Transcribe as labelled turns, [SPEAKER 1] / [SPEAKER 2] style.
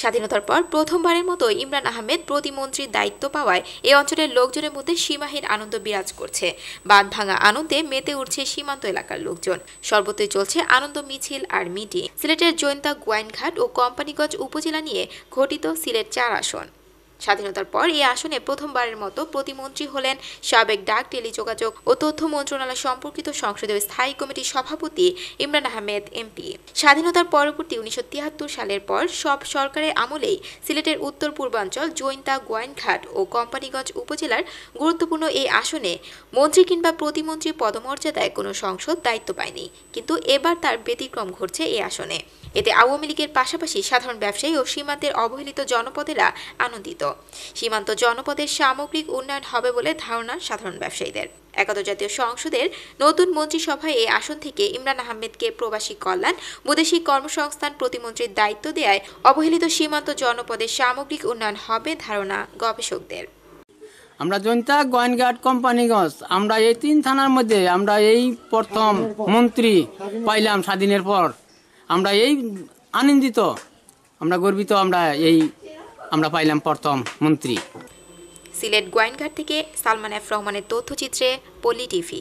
[SPEAKER 1] স্বাধীনতার পর প্রথমবারের মতো ইমরান আহমেদ প্রতিমন্ত্রীর দায়িত্ব পাওয়ায় এ অঞ্চলের লোকজনের মধ্যে সীমাহীন আনন্দ বিরাজ করছে বাঁধ ভাঙা আনন্দে মেতে উঠছে সীমান্ত এলাকার লোকজন সর্বত্রই চলছে আনন্দ মিছিল আর মিটিং সিলেটের জৈন্তা গোয়াইনঘাট ও কোম্পানিগঞ্জ উপজেলা নিয়ে ঘটিত সিলেট চার আসন স্বাধীনতার পর এই আসনে প্রথমবারের মতো প্রতিমন্ত্রী হলেন সাবেক ডাক টেলিযোগাযোগ ও তথ্য মন্ত্রণালয় সম্পর্কিত সংসদীয় স্থায়ী কমিটির সভাপতি ইমরান আহমেদ এমপি স্বাধীনতার পরবর্তী উনিশশো সালের পর সব সরকারের আমলেই সিলেটের উত্তর পূর্বাঞ্চল জৈন্তা গোয়াইনঘাট ও কোম্পানিগঞ্জ উপজেলার গুরুত্বপূর্ণ এই আসনে মন্ত্রী কিংবা প্রতিমন্ত্রী পদমর্যাদায় কোনো সংসদ দায়িত্ব পায়নি কিন্তু এবার তার ব্যতিক্রম ঘটছে এই আসনে এতে আওয়ামী লীগের পাশাপাশি সাধারণ ব্যবসায়ী ও সীমান্তের অবহেলিত জনপদেরা আনন্দিত সীমান্ত জনপদের সামগ্রিক উন্নয়ন হবে বলে ধারণা সাধারণ ব্যবসায়ীদের একাদশ জাতীয় সংসদের নতুন মন্ত্রিসভায় এই আসন থেকে ইমরান আহমেদকে প্রবাসী কল্যাণ বৈদেশিক কর্মসংস্থান প্রতিমন্ত্রীর দায়িত্ব দেয় অবহেলিত সীমান্ত জনপদের সামগ্রিক উন্নয়ন হবে ধারণা গবেষকদের
[SPEAKER 2] আমরা জনতা গোয়েনঘাট কোম্পানিগঞ্জ আমরা এই তিন থানার মধ্যে আমরা এই প্রথম মন্ত্রী পাইলাম স্বাধীনের পর আমরা এই আনন্দিত আমরা গর্বিত আমরা এই আমরা পাইলাম প্রথম মন্ত্রী
[SPEAKER 1] সিলেট গোয়াইনঘাট থেকে সালমান এফ রহমানের তথ্যচিত্রে পলি টিভি